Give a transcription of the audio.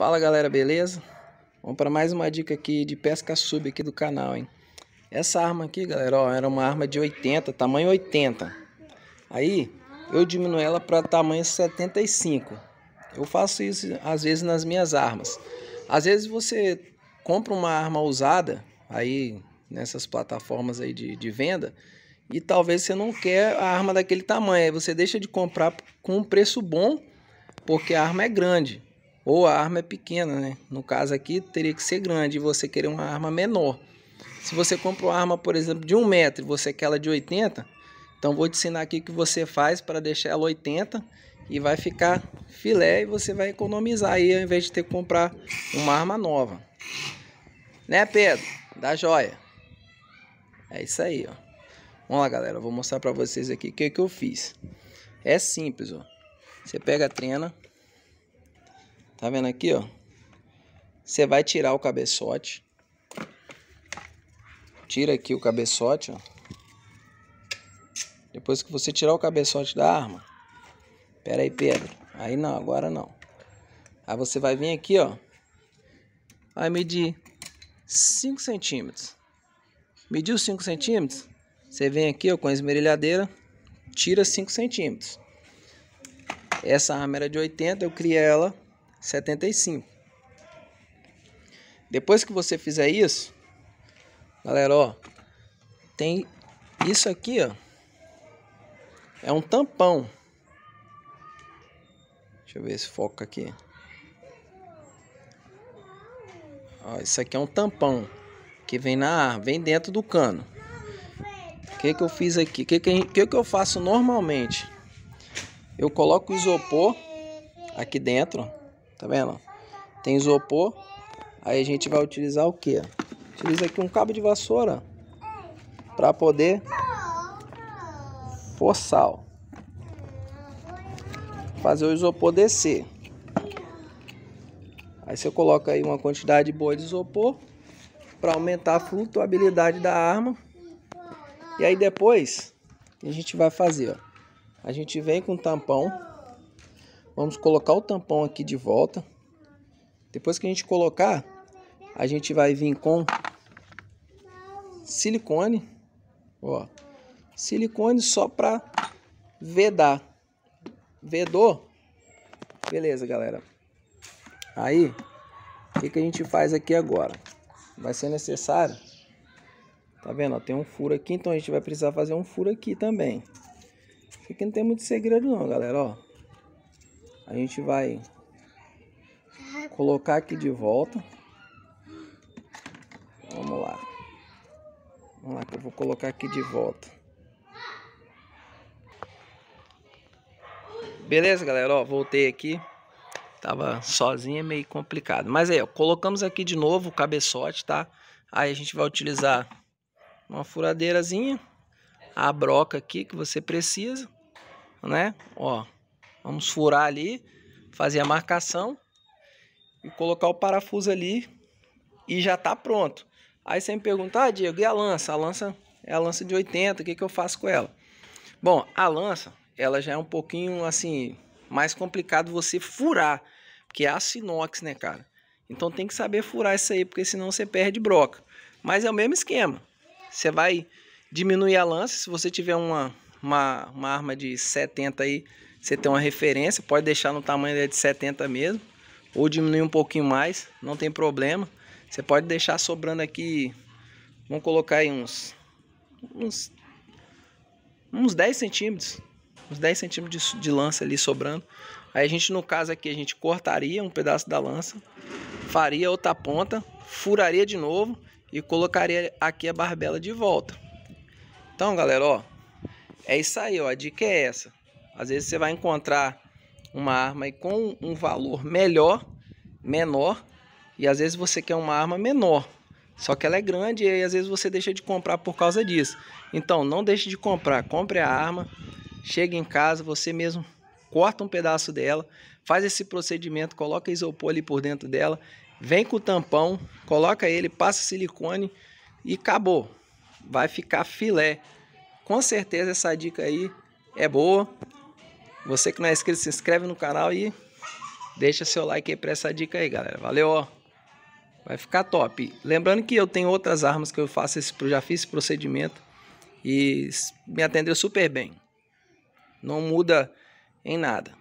Fala galera, beleza? Vamos para mais uma dica aqui de pesca sub aqui do canal, hein? Essa arma aqui, galera, ó, era uma arma de 80, tamanho 80. Aí eu diminuo ela para tamanho 75. Eu faço isso às vezes nas minhas armas. Às vezes você compra uma arma usada aí nessas plataformas aí de, de venda e talvez você não quer a arma daquele tamanho. Aí você deixa de comprar com um preço bom porque a arma é grande ou a arma é pequena, né? No caso aqui, teria que ser grande e você querer uma arma menor. Se você compra uma arma, por exemplo, de 1 metro e você quer ela de 80, então vou te ensinar aqui o que você faz para deixar ela 80 e vai ficar filé e você vai economizar aí ao invés de ter que comprar uma arma nova. Né, Pedro? Da joia. É isso aí, ó. Vamos lá, galera. Eu vou mostrar para vocês aqui o que, que eu fiz. É simples, ó. Você pega a trena, Tá vendo aqui, ó? Você vai tirar o cabeçote. Tira aqui o cabeçote, ó. Depois que você tirar o cabeçote da arma. Pera aí, Pedro. Aí não, agora não. Aí você vai vir aqui, ó. Vai medir 5 centímetros. Mediu 5 centímetros? Você vem aqui, ó, com a esmerilhadeira. Tira 5 centímetros. Essa arma era de 80, eu criei ela 75. Depois que você fizer isso, galera, ó, tem isso aqui, ó. É um tampão. Deixa eu ver se foca aqui. Ó, isso aqui é um tampão que vem na vem dentro do cano. O que que eu fiz aqui? O que que, que que eu faço normalmente? Eu coloco o isopor aqui dentro, Tá vendo? Tem isopor. Aí a gente vai utilizar o que? Utiliza aqui um cabo de vassoura para poder forçar. Fazer o isopor descer. Aí você coloca aí uma quantidade boa de isopor para aumentar a flutuabilidade da arma. E aí depois, a gente vai fazer? Ó. A gente vem com tampão Vamos colocar o tampão aqui de volta. Depois que a gente colocar, a gente vai vir com silicone, ó. Silicone só para vedar. Vedou? Beleza, galera. Aí, o que, que a gente faz aqui agora? Vai ser necessário Tá vendo? Ó, tem um furo aqui, então a gente vai precisar fazer um furo aqui também. Isso aqui não tem muito segredo não, galera, ó. A gente vai colocar aqui de volta. Vamos lá. Vamos lá que eu vou colocar aqui de volta. Beleza, galera? Ó, voltei aqui. Tava sozinha, meio complicado. Mas aí, ó, colocamos aqui de novo o cabeçote, tá? Aí a gente vai utilizar uma furadeirazinha, a broca aqui que você precisa, né? Ó, Vamos furar ali, fazer a marcação e colocar o parafuso ali e já tá pronto. Aí você me pergunta, ah, Diego, e a lança? A lança é a lança de 80, o que, que eu faço com ela? Bom, a lança, ela já é um pouquinho, assim, mais complicado você furar, porque é aço inox, né, cara? Então tem que saber furar isso aí, porque senão você perde broca. Mas é o mesmo esquema. Você vai diminuir a lança, se você tiver uma, uma, uma arma de 70 aí, você tem uma referência, pode deixar no tamanho de 70 mesmo, ou diminuir um pouquinho mais, não tem problema. Você pode deixar sobrando aqui, vamos colocar aí uns, uns, uns 10 centímetros, uns 10 centímetros de, de lança ali sobrando. Aí a gente, no caso aqui, a gente cortaria um pedaço da lança, faria outra ponta, furaria de novo e colocaria aqui a barbela de volta. Então, galera, ó, é isso aí, ó, a dica é essa. Às vezes você vai encontrar uma arma aí com um valor melhor, menor, e às vezes você quer uma arma menor, só que ela é grande e aí às vezes você deixa de comprar por causa disso. Então não deixe de comprar, compre a arma, chega em casa, você mesmo corta um pedaço dela, faz esse procedimento, coloca isopor ali por dentro dela, vem com o tampão, coloca ele, passa silicone e acabou. Vai ficar filé. Com certeza essa dica aí é boa. Você que não é inscrito, se inscreve no canal e deixa seu like aí pra essa dica aí, galera. Valeu, ó. Vai ficar top. Lembrando que eu tenho outras armas que eu faço esse, já fiz esse procedimento e me atendeu super bem. Não muda em nada.